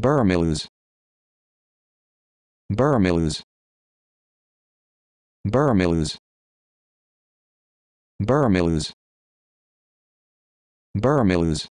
Burmese Burmese Burmese Burmese Burmese